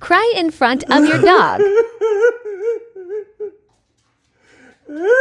Cry in front of your dog.